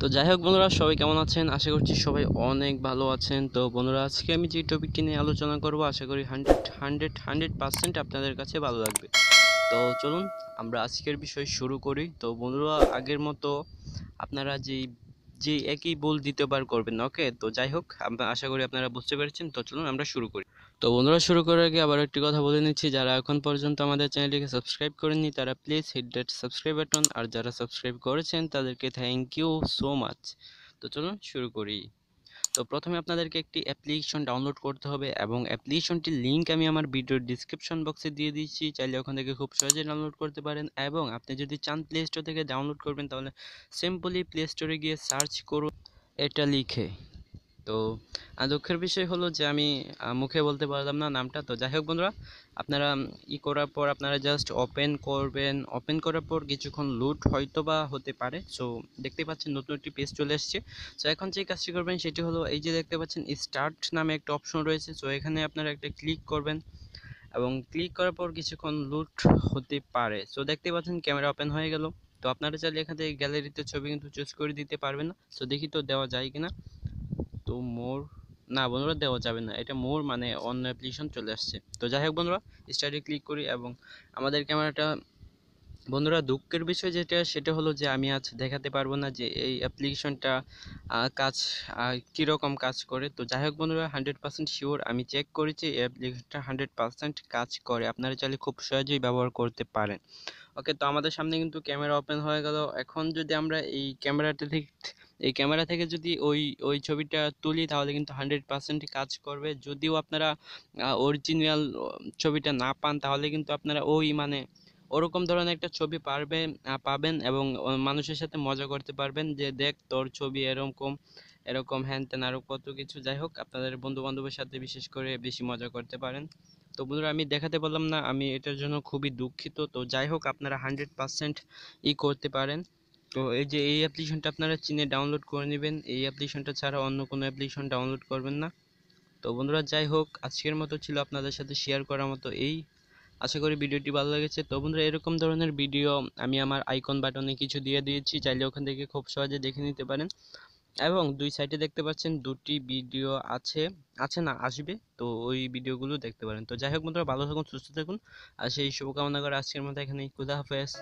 তো যাই হোক বন্ধুরা সবাই কেমন আছেন আশা করছি সবাই অনেক ভালো আছেন তো বন্ধুরা আজকে আমি যে টপিকটি নিয়ে আলোচনা করব আশা করি হান্ড্রেড হান্ড্রেড হান্ড্রেড পার্সেন্ট আপনাদের কাছে ভালো লাগবে তো চলুন আমরা আজকের বিষয় শুরু করি তো বন্ধুরা আগের মতো আপনারা যেই যে একই ভুল দ্বিতীয়বার করবেন ওকে তো যাই হোক আমরা আশা করি আপনারা বুঝতে পেরেছেন তো চলুন আমরা শুরু করি তো বন্ধুরা শুরু করার আগে আবার একটি কথা বলে নিচ্ছি যারা এখন পর্যন্ত আমাদের চ্যানেলটিকে সাবস্ক্রাইব করেননি তারা please hit that subscribe button আর যারা সাবস্ক্রাইব করেছেন তাদেরকে থ্যাংক ইউ সো মাচ তো চলুন শুরু করি তো প্রথমে আপনাদেরকে একটি অ্যাপ্লিকেশন ডাউনলোড করতে হবে এবং অ্যাপ্লিকেশনটির লিঙ্ক আমি আমার ভিডিওর ডিসক্রিপশন বক্সে দিয়ে দিচ্ছি চাইলে ওখান থেকে খুব সহজে ডাউনলোড করতে পারেন এবং আপনি যদি চান প্লে স্টোর থেকে ডাউনলোড করবেন তাহলে সিম্পলি প্লে স্টোরে গিয়ে সার্চ করুন এটা লিখে তো দুঃখের বিষয় হলো যে আমি মুখে বলতে পারলাম না নামটা তো যাই হোক বন্ধুরা আপনারা ই করার পর আপনারা জাস্ট ওপেন করবেন ওপেন করার পর কিছুক্ষণ লুট হয়তো বা হতে পারে সো দেখতে পাচ্ছেন নতুন একটি পেজ চলে এসছে সো এখন যে কাজটি করবেন সেটি হলো এই যে দেখতে পাচ্ছেন স্টার্ট নামে একটা অপশন রয়েছে সো এখানে আপনারা একটা ক্লিক করবেন এবং ক্লিক করার পর কিছুক্ষণ লুট হতে পারে সো দেখতে পাচ্ছেন ক্যামেরা ওপেন হয়ে গেল তো আপনারা চাইলে এখান থেকে গ্যালারিতে ছবি কিন্তু চুজ করে দিতে পারবেন না সো দেখি তো দেওয়া যায় কিনা তো মোর না বন্ধুরা দেওয়া যাবে না এটা মোর মানে অন্য অ্যাপ্লিকেশন চলে আসছে তো যাই হোক বন্ধুরা স্টাডি ক্লিক করি এবং আমাদের ক্যামেরাটা বন্ধুরা দুঃখের বিষয় যেটা সেটা হলো যে আমি আজ দেখাতে পারবো না যে এই অ্যাপ্লিকেশনটা কাজ কীরকম কাজ করে তো যাই হোক বন্ধুরা হান্ড্রেড পার্সেন্ট শিওর আমি চেক করেছি এই অ্যাপ্লিকেশনটা হান্ড্রেড পার্সেন্ট কাজ করে আপনারা চাইলে খুব সহজেই ব্যবহার করতে পারেন ওকে তো আমাদের সামনে কিন্তু ক্যামেরা ওপেন হয়ে গেল এখন যদি আমরা এই ক্যামেরাটা থেকে এই ক্যামেরা থেকে যদি ওই ওই ছবিটা তুলি তাহলে কিন্তু হান্ড্রেড পার্সেন্ট কাজ করবে যদিও আপনারা অরিজিনাল ছবিটা না পান তাহলে কিন্তু আপনারা ওই মানে ওরকম ধরনের একটা ছবি পারবে পাবেন এবং মানুষের সাথে মজা করতে পারবেন যে দেখ তোর ছবি এরকম এরকম হ্যান ত্যান আরও কত কিছু যাই হোক আপনাদের বন্ধু বান্ধবের সাথে বিশেষ করে বেশি মজা করতে পারেন তো বন্ধুরা আমি দেখাতে বললাম না আমি এটার জন্য খুবই দুঃখিত তো যাই হোক আপনারা হান্ড্রেড পারসেন্ট ই করতে পারেন তো এই যে এই অ্যাপ্লিকেশনটা আপনারা চিনে ডাউনলোড করে নেবেন এই অ্যাপ্লিকেশনটা ছাড়া অন্য কোনো অ্যাপ্লিকেশন ডাউনলোড করবেন না তো বন্ধুরা যাই হোক আজকের মতো ছিল আপনাদের সাথে শেয়ার করার মতো এই আশা করি ভিডিওটি ভালো লেগেছে তো বন্ধুরা এরকম ধরনের ভিডিও আমি আমার আইকন বাটনে কিছু দিয়ে দিয়েছি চাইলে ওখান থেকে খুব সহজে দেখে নিতে পারেন এবং দুই সাইডে দেখতে পাচ্ছেন দুটি ভিডিও আছে আছে না আসবে তো ওই ভিডিওগুলো দেখতে পারেন তো যাই হোক বন্ধুরা ভালো থাকুন সুস্থ থাকুন আর সেই শুভকামনা করে আজকের মতো এখানে খুদা হাফেজ